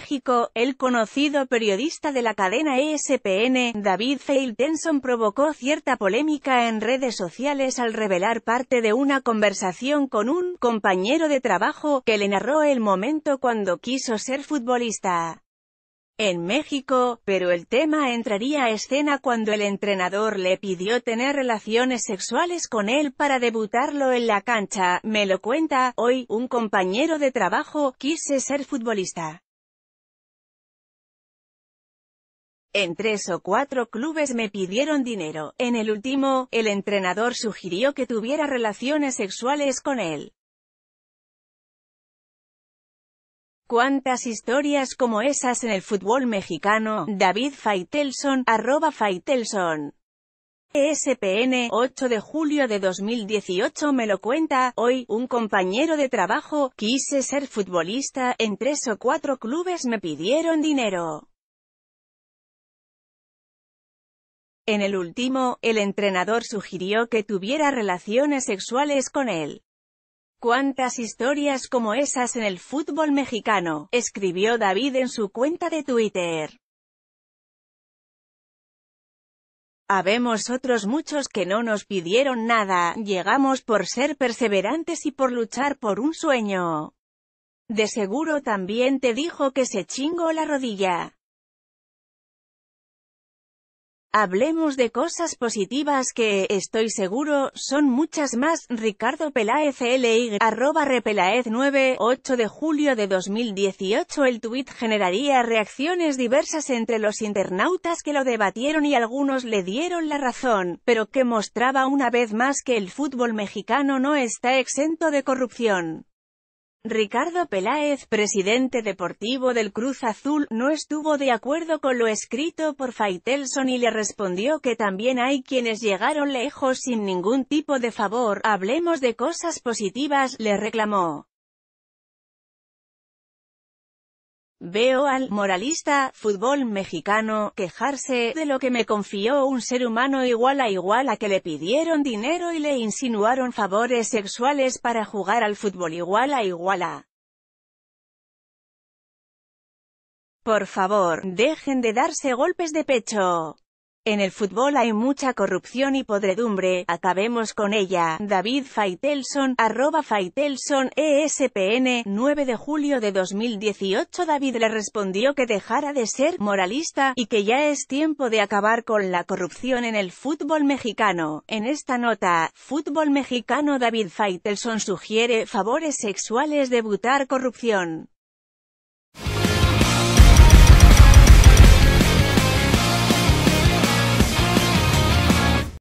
México, el conocido periodista de la cadena ESPN, David Feiltenson provocó cierta polémica en redes sociales al revelar parte de una conversación con un compañero de trabajo, que le narró el momento cuando quiso ser futbolista en México, pero el tema entraría a escena cuando el entrenador le pidió tener relaciones sexuales con él para debutarlo en la cancha, me lo cuenta, hoy, un compañero de trabajo, quise ser futbolista. En tres o cuatro clubes me pidieron dinero. En el último, el entrenador sugirió que tuviera relaciones sexuales con él. ¿Cuántas historias como esas en el fútbol mexicano? David Faitelson, arroba Faitelson. ESPN, 8 de julio de 2018 me lo cuenta, hoy, un compañero de trabajo, quise ser futbolista, en tres o cuatro clubes me pidieron dinero. En el último, el entrenador sugirió que tuviera relaciones sexuales con él. ¿Cuántas historias como esas en el fútbol mexicano? escribió David en su cuenta de Twitter. Habemos otros muchos que no nos pidieron nada, llegamos por ser perseverantes y por luchar por un sueño. De seguro también te dijo que se chingó la rodilla. Hablemos de cosas positivas que, estoy seguro, son muchas más. Ricardo Peláez arroba repelaez 9, 8 de julio de 2018 El tuit generaría reacciones diversas entre los internautas que lo debatieron y algunos le dieron la razón, pero que mostraba una vez más que el fútbol mexicano no está exento de corrupción. Ricardo Peláez, presidente deportivo del Cruz Azul, no estuvo de acuerdo con lo escrito por Faitelson y le respondió que también hay quienes llegaron lejos sin ningún tipo de favor, hablemos de cosas positivas, le reclamó. Veo al moralista fútbol mexicano quejarse de lo que me confió un ser humano igual a igual a que le pidieron dinero y le insinuaron favores sexuales para jugar al fútbol igual a igual a. Por favor, dejen de darse golpes de pecho. En el fútbol hay mucha corrupción y podredumbre, acabemos con ella. David Faitelson, arroba Faitelson, ESPN, 9 de julio de 2018 David le respondió que dejara de ser moralista, y que ya es tiempo de acabar con la corrupción en el fútbol mexicano. En esta nota, Fútbol Mexicano David Faitelson sugiere favores sexuales debutar corrupción.